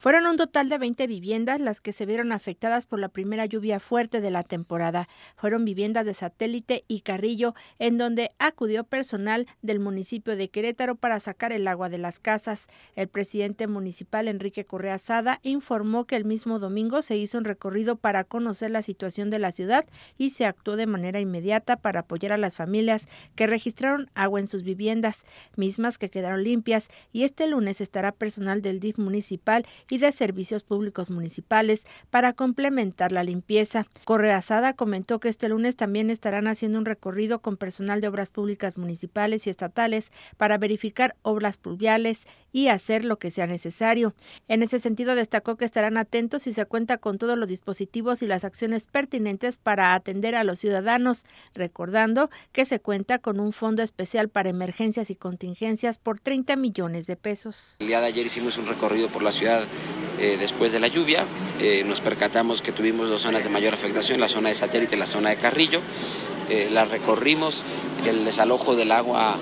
Fueron un total de 20 viviendas las que se vieron afectadas por la primera lluvia fuerte de la temporada. Fueron viviendas de satélite y carrillo, en donde acudió personal del municipio de Querétaro para sacar el agua de las casas. El presidente municipal Enrique Correa Sada informó que el mismo domingo se hizo un recorrido para conocer la situación de la ciudad y se actuó de manera inmediata para apoyar a las familias que registraron agua en sus viviendas, mismas que quedaron limpias, y este lunes estará personal del DIF municipal y de servicios públicos municipales para complementar la limpieza. Correa comentó que este lunes también estarán haciendo un recorrido con personal de obras públicas municipales y estatales para verificar obras pluviales y hacer lo que sea necesario. En ese sentido, destacó que estarán atentos y se cuenta con todos los dispositivos y las acciones pertinentes para atender a los ciudadanos, recordando que se cuenta con un fondo especial para emergencias y contingencias por 30 millones de pesos. El día de ayer hicimos un recorrido por la ciudad eh, después de la lluvia. Eh, nos percatamos que tuvimos dos zonas de mayor afectación, la zona de satélite y la zona de Carrillo. Eh, la recorrimos, el desalojo del agua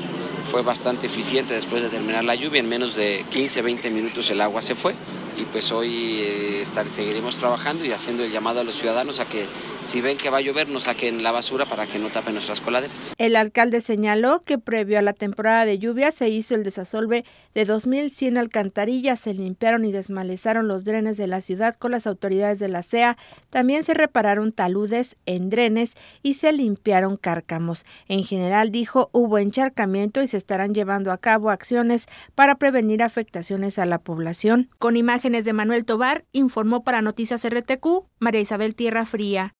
fue bastante eficiente después de terminar la lluvia. En menos de 15, 20 minutos el agua se fue y pues hoy eh, seguiremos trabajando y haciendo el llamado a los ciudadanos a que si ven que va a llover nos saquen la basura para que no tapen nuestras coladeras. El alcalde señaló que previo a la temporada de lluvia se hizo el desasolve de 2.100 alcantarillas, se limpiaron y desmalezaron los drenes de la ciudad con las autoridades de la sea. también se repararon taludes en drenes y se limpiaron cárcamos. En general dijo hubo encharcamiento y se estarán llevando a cabo acciones para prevenir afectaciones a la población. Con de Manuel Tobar, informó para Noticias RTQ María Isabel Tierra Fría.